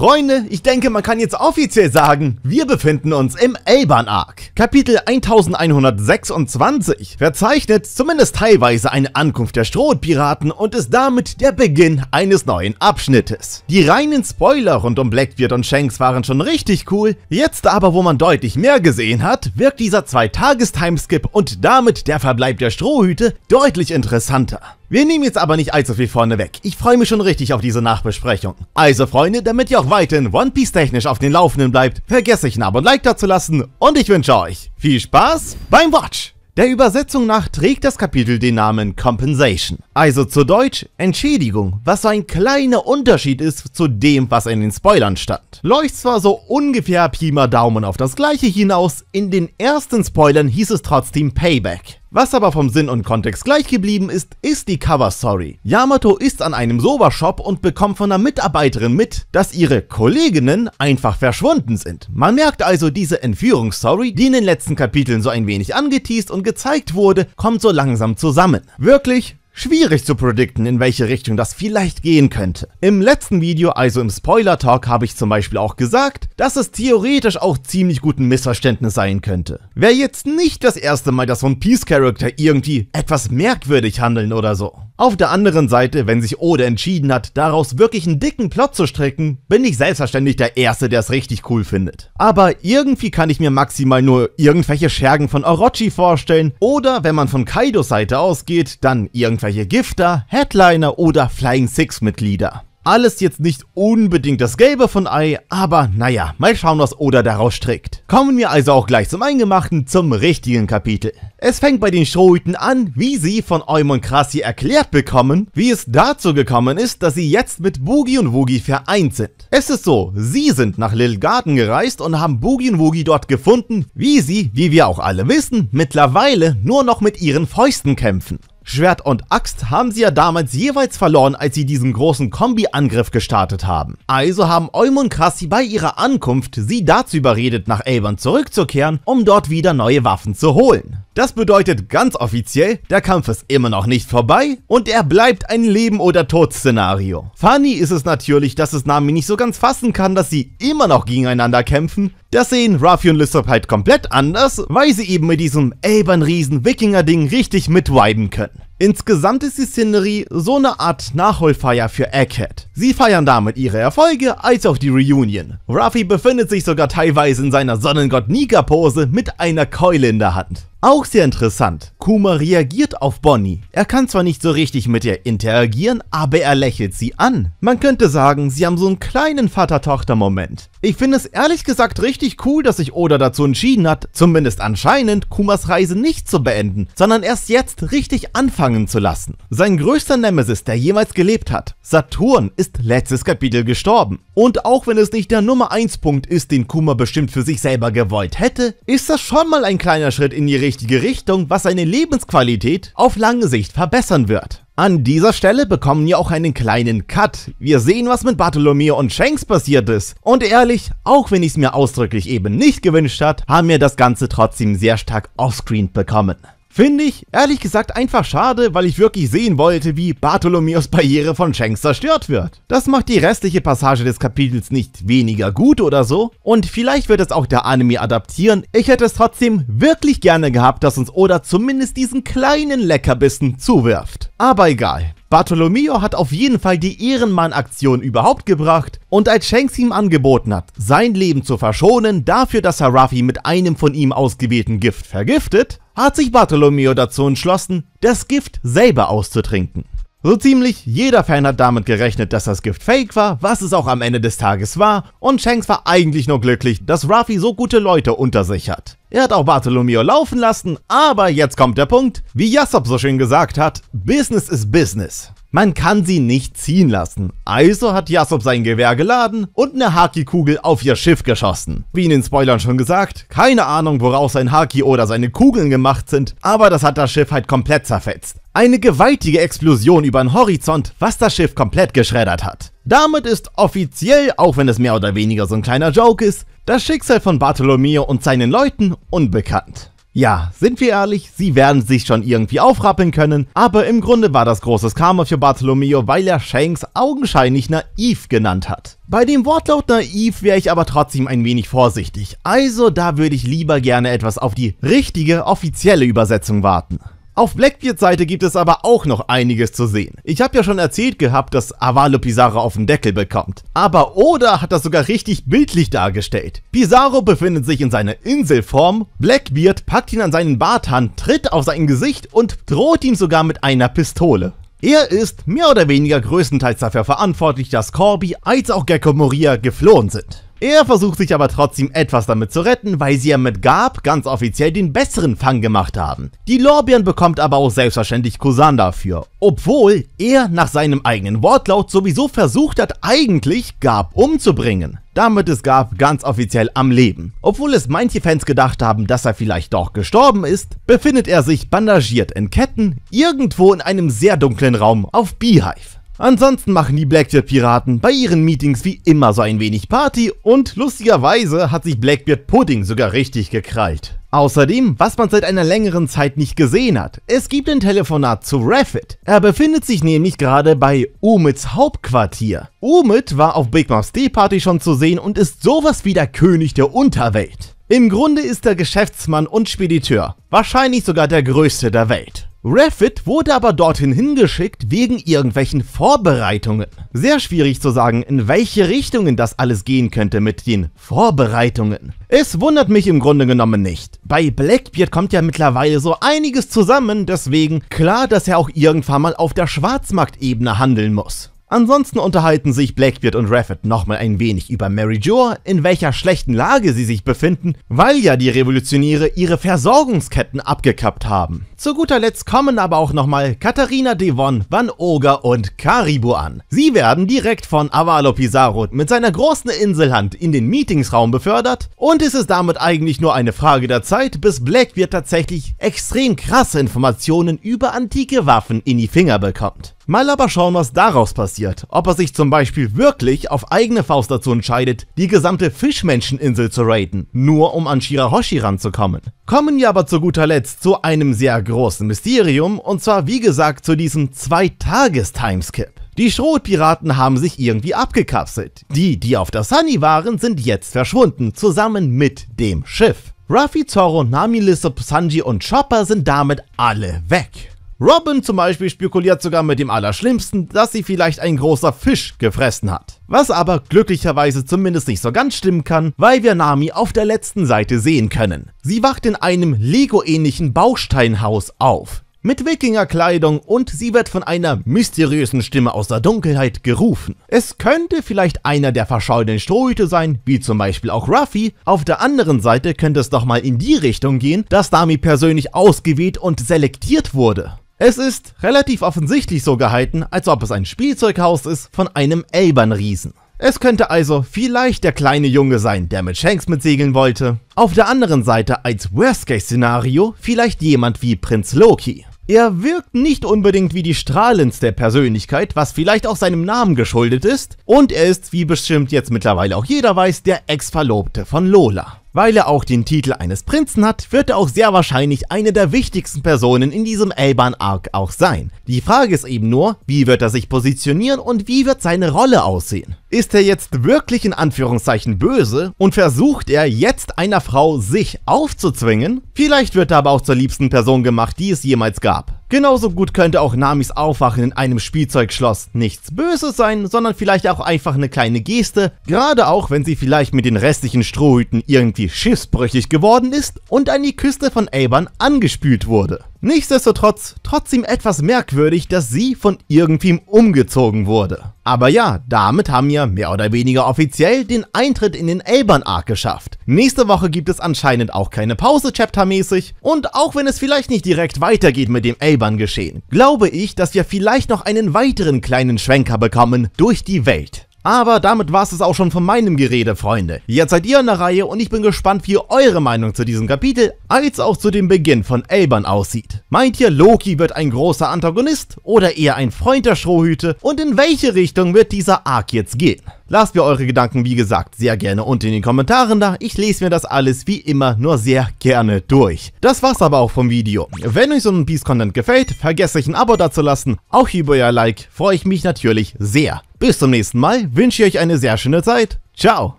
Freunde, ich denke, man kann jetzt offiziell sagen, wir befinden uns im Elban Ark. Kapitel 1126 verzeichnet zumindest teilweise eine Ankunft der Strohpiraten und ist damit der Beginn eines neuen Abschnittes. Die reinen Spoiler rund um Blackbeard und Shanks waren schon richtig cool, jetzt aber, wo man deutlich mehr gesehen hat, wirkt dieser Zwei-Tages-Timeskip und damit der Verbleib der Strohhüte deutlich interessanter. Wir nehmen jetzt aber nicht allzu viel vorne weg. Ich freue mich schon richtig auf diese Nachbesprechung. Also Freunde, damit ihr auch weiterhin One Piece technisch auf den Laufenden bleibt, vergesse ich ein Abo und Like dazulassen und ich wünsche euch viel Spaß beim Watch! Der Übersetzung nach trägt das Kapitel den Namen Compensation, also zu Deutsch Entschädigung, was so ein kleiner Unterschied ist zu dem, was in den Spoilern stand. Läuft zwar so ungefähr Pima Daumen auf das gleiche hinaus, in den ersten Spoilern hieß es trotzdem Payback. Was aber vom Sinn und Kontext gleich geblieben ist, ist die Cover-Story. Yamato ist an einem Sobershop und bekommt von einer Mitarbeiterin mit, dass ihre Kolleginnen einfach verschwunden sind. Man merkt also, diese Entführungsstory, die in den letzten Kapiteln so ein wenig angeteased und gezeigt wurde, kommt so langsam zusammen. Wirklich Schwierig zu predikten, in welche Richtung das vielleicht gehen könnte. Im letzten Video, also im Spoiler-Talk, habe ich zum Beispiel auch gesagt, dass es theoretisch auch ziemlich gut ein Missverständnis sein könnte. Wäre jetzt nicht das erste Mal, dass One Piece Character irgendwie etwas merkwürdig handeln oder so. Auf der anderen Seite, wenn sich Oda entschieden hat, daraus wirklich einen dicken Plot zu stricken, bin ich selbstverständlich der Erste, der es richtig cool findet. Aber irgendwie kann ich mir maximal nur irgendwelche Schergen von Orochi vorstellen oder, wenn man von Kaidos Seite ausgeht, dann irgendwelche Dreierreihe Gifter, Headliner oder Flying Six Mitglieder. Alles jetzt nicht unbedingt das Gelbe von Ei, aber naja, mal schauen, was Oda daraus strickt. Kommen wir also auch gleich zum Eingemachten, zum richtigen Kapitel. Es fängt bei den Strohhüten an, wie sie von Eumon Krassi erklärt bekommen, wie es dazu gekommen ist, dass sie jetzt mit Boogie und Woogie vereint sind. Es ist so, sie sind nach Lil Garden gereist und haben Boogie und Woogie dort gefunden, wie sie, wie wir auch alle wissen, mittlerweile nur noch mit ihren Fäusten kämpfen. Schwert und Axt haben sie ja damals jeweils verloren, als sie diesen großen Kombi-Angriff gestartet haben. Also haben Eum und Krassi bei ihrer Ankunft sie dazu überredet, nach Elbern zurückzukehren, um dort wieder neue Waffen zu holen. Das bedeutet ganz offiziell, der Kampf ist immer noch nicht vorbei und er bleibt ein Leben- oder Tod-Szenario. Funny ist es natürlich, dass es Nami nicht so ganz fassen kann, dass sie immer noch gegeneinander kämpfen, das sehen Ruffy und Lissop halt komplett anders, weil sie eben mit diesem Elbern-Riesen-Wikinger-Ding richtig mitviben können. Insgesamt ist die Szenerie so eine Art Nachholfeier für Egghead. Sie feiern damit ihre Erfolge als auch die Reunion. Ruffy befindet sich sogar teilweise in seiner Sonnengott Nika-Pose mit einer Keule in der Hand. Auch sehr interessant, Kuma reagiert auf Bonnie. Er kann zwar nicht so richtig mit ihr interagieren, aber er lächelt sie an. Man könnte sagen, sie haben so einen kleinen Vater-Tochter-Moment. Ich finde es ehrlich gesagt richtig cool, dass sich Oda dazu entschieden hat, zumindest anscheinend Kumas Reise nicht zu beenden, sondern erst jetzt richtig anfangen gefangen zu lassen. Sein größter Nemesis, der jemals gelebt hat, Saturn, ist letztes Kapitel gestorben. Und auch wenn es nicht der Nummer 1 Punkt ist, den Kuma bestimmt für sich selber gewollt hätte, ist das schon mal ein kleiner Schritt in die richtige Richtung, was seine Lebensqualität auf lange Sicht verbessern wird. An dieser Stelle bekommen wir auch einen kleinen Cut. Wir sehen, was mit Bartholomew und Shanks passiert ist. Und ehrlich, auch wenn ich es mir ausdrücklich eben nicht gewünscht hat, haben wir das Ganze trotzdem sehr stark offscreen bekommen. Finde ich, ehrlich gesagt, einfach schade, weil ich wirklich sehen wollte, wie Bartholomäus Barriere von Shanks zerstört wird. Das macht die restliche Passage des Kapitels nicht weniger gut oder so, und vielleicht wird es auch der Anime adaptieren, ich hätte es trotzdem wirklich gerne gehabt, dass uns Oda zumindest diesen kleinen Leckerbissen zuwirft. Aber egal, Bartolomeo hat auf jeden Fall die Ehrenmann-Aktion überhaupt gebracht und als Shanks ihm angeboten hat, sein Leben zu verschonen, dafür, dass er Ruffy mit einem von ihm ausgewählten Gift vergiftet, hat sich Bartolomeo dazu entschlossen, das Gift selber auszutrinken. So ziemlich jeder Fan hat damit gerechnet, dass das Gift fake war, was es auch am Ende des Tages war, und Shanks war eigentlich nur glücklich, dass Ruffy so gute Leute unter sich hat. Er hat auch Bartholomew laufen lassen, aber jetzt kommt der Punkt, wie Jassop so schön gesagt hat, Business ist Business. Man kann sie nicht ziehen lassen, also hat Jasop sein Gewehr geladen und eine Haki-Kugel auf ihr Schiff geschossen. Wie in den Spoilern schon gesagt, keine Ahnung woraus sein Haki oder seine Kugeln gemacht sind, aber das hat das Schiff halt komplett zerfetzt. Eine gewaltige Explosion über den Horizont, was das Schiff komplett geschreddert hat. Damit ist offiziell, auch wenn es mehr oder weniger so ein kleiner Joke ist, das Schicksal von Bartolomeo und seinen Leuten unbekannt. Ja, sind wir ehrlich, sie werden sich schon irgendwie aufrappeln können, aber im Grunde war das großes Karma für Bartolomeo, weil er Shanks augenscheinlich naiv genannt hat. Bei dem Wortlaut naiv wäre ich aber trotzdem ein wenig vorsichtig, also da würde ich lieber gerne etwas auf die richtige offizielle Übersetzung warten. Auf Blackbeards Seite gibt es aber auch noch einiges zu sehen. Ich habe ja schon erzählt gehabt, dass Avalo Pizarro auf den Deckel bekommt. Aber Oda hat das sogar richtig bildlich dargestellt. Pizarro befindet sich in seiner Inselform, Blackbeard packt ihn an seinen Barthand, tritt auf sein Gesicht und droht ihm sogar mit einer Pistole. Er ist mehr oder weniger größtenteils dafür verantwortlich, dass Corby als auch Gecko Moria geflohen sind. Er versucht sich aber trotzdem etwas damit zu retten, weil sie ja mit Garb ganz offiziell den besseren Fang gemacht haben. Die Lorbeeren bekommt aber auch selbstverständlich Kusan dafür, obwohl er nach seinem eigenen Wortlaut sowieso versucht hat, eigentlich Garb umzubringen. Damit ist Garb ganz offiziell am Leben. Obwohl es manche Fans gedacht haben, dass er vielleicht doch gestorben ist, befindet er sich bandagiert in Ketten irgendwo in einem sehr dunklen Raum auf Beehive. Ansonsten machen die Blackbeard-Piraten bei ihren Meetings wie immer so ein wenig Party und lustigerweise hat sich Blackbeard Pudding sogar richtig gekrallt. Außerdem, was man seit einer längeren Zeit nicht gesehen hat, es gibt ein Telefonat zu Raffit. Er befindet sich nämlich gerade bei Umits Hauptquartier. Umit war auf Big Moms Day party schon zu sehen und ist sowas wie der König der Unterwelt. Im Grunde ist er Geschäftsmann und Spediteur, wahrscheinlich sogar der größte der Welt. Raffit wurde aber dorthin hingeschickt wegen irgendwelchen Vorbereitungen. Sehr schwierig zu sagen, in welche Richtungen das alles gehen könnte mit den Vorbereitungen. Es wundert mich im Grunde genommen nicht. Bei Blackbeard kommt ja mittlerweile so einiges zusammen, deswegen klar, dass er auch irgendwann mal auf der Schwarzmarktebene handeln muss. Ansonsten unterhalten sich Blackbeard und Raffet nochmal ein wenig über Mary Jo, in welcher schlechten Lage sie sich befinden, weil ja die Revolutionäre ihre Versorgungsketten abgekappt haben. Zu guter Letzt kommen aber auch nochmal Katharina Devon, Van Oger und Karibu an. Sie werden direkt von Avalo Pizarro mit seiner großen Inselhand in den Meetingsraum befördert und es ist damit eigentlich nur eine Frage der Zeit, bis Blackbeard tatsächlich extrem krasse Informationen über antike Waffen in die Finger bekommt. Mal aber schauen, was daraus passiert. Ob er sich zum Beispiel wirklich auf eigene Faust dazu entscheidet, die gesamte Fischmenscheninsel zu raiden, nur um an Shirahoshi ranzukommen. Kommen wir aber zu guter Letzt zu einem sehr großen Mysterium, und zwar wie gesagt zu diesem Zwei-Tages-Timeskip. Die Schrotpiraten haben sich irgendwie abgekapselt. Die, die auf der Sunny waren, sind jetzt verschwunden, zusammen mit dem Schiff. Ruffy, Zoro, Nami, Lissop, Sanji und Chopper sind damit alle weg. Robin zum Beispiel spekuliert sogar mit dem Allerschlimmsten, dass sie vielleicht ein großer Fisch gefressen hat. Was aber glücklicherweise zumindest nicht so ganz stimmen kann, weil wir Nami auf der letzten Seite sehen können. Sie wacht in einem Lego-ähnlichen Bausteinhaus auf. Mit Wikingerkleidung und sie wird von einer mysteriösen Stimme aus der Dunkelheit gerufen. Es könnte vielleicht einer der verschollenen Strohhüte sein, wie zum Beispiel auch Ruffy. Auf der anderen Seite könnte es doch mal in die Richtung gehen, dass Nami persönlich ausgewählt und selektiert wurde. Es ist relativ offensichtlich so gehalten, als ob es ein Spielzeughaus ist von einem Elbernriesen. Es könnte also vielleicht der kleine Junge sein, der mit Shanks mitsegeln wollte. Auf der anderen Seite als Worst-Case-Szenario vielleicht jemand wie Prinz Loki. Er wirkt nicht unbedingt wie die strahlendste Persönlichkeit, was vielleicht auch seinem Namen geschuldet ist. Und er ist, wie bestimmt jetzt mittlerweile auch jeder weiß, der Ex-Verlobte von Lola. Weil er auch den Titel eines Prinzen hat, wird er auch sehr wahrscheinlich eine der wichtigsten Personen in diesem Elban-Arc auch sein. Die Frage ist eben nur, wie wird er sich positionieren und wie wird seine Rolle aussehen? Ist er jetzt wirklich in Anführungszeichen böse und versucht er jetzt einer Frau sich aufzuzwingen? Vielleicht wird er aber auch zur liebsten Person gemacht, die es jemals gab. Genauso gut könnte auch Namis Aufwachen in einem Spielzeugschloss nichts Böses sein, sondern vielleicht auch einfach eine kleine Geste, gerade auch wenn sie vielleicht mit den restlichen Strohhüten irgendwie schiffsbrüchig geworden ist und an die Küste von Abern angespült wurde. Nichtsdestotrotz trotzdem etwas merkwürdig, dass sie von irgendwem umgezogen wurde. Aber ja, damit haben wir mehr oder weniger offiziell den Eintritt in den Elbern Arc geschafft. Nächste Woche gibt es anscheinend auch keine Pause chaptermäßig und auch wenn es vielleicht nicht direkt weitergeht mit dem Elbern Geschehen, glaube ich, dass wir vielleicht noch einen weiteren kleinen Schwenker bekommen durch die Welt. Aber damit war es auch schon von meinem Gerede, Freunde. Jetzt seid ihr an der Reihe und ich bin gespannt, wie eure Meinung zu diesem Kapitel als auch zu dem Beginn von Elbern aussieht. Meint ihr, Loki wird ein großer Antagonist oder eher ein Freund der Strohhüte und in welche Richtung wird dieser Arc jetzt gehen? Lasst mir eure Gedanken, wie gesagt, sehr gerne unten in den Kommentaren da. Ich lese mir das alles wie immer nur sehr gerne durch. Das war's aber auch vom Video. Wenn euch so ein Peace-Content gefällt, vergesst nicht ein Abo dazulassen. Auch über euer Like freue ich mich natürlich sehr. Bis zum nächsten Mal, wünsche ich euch eine sehr schöne Zeit. Ciao!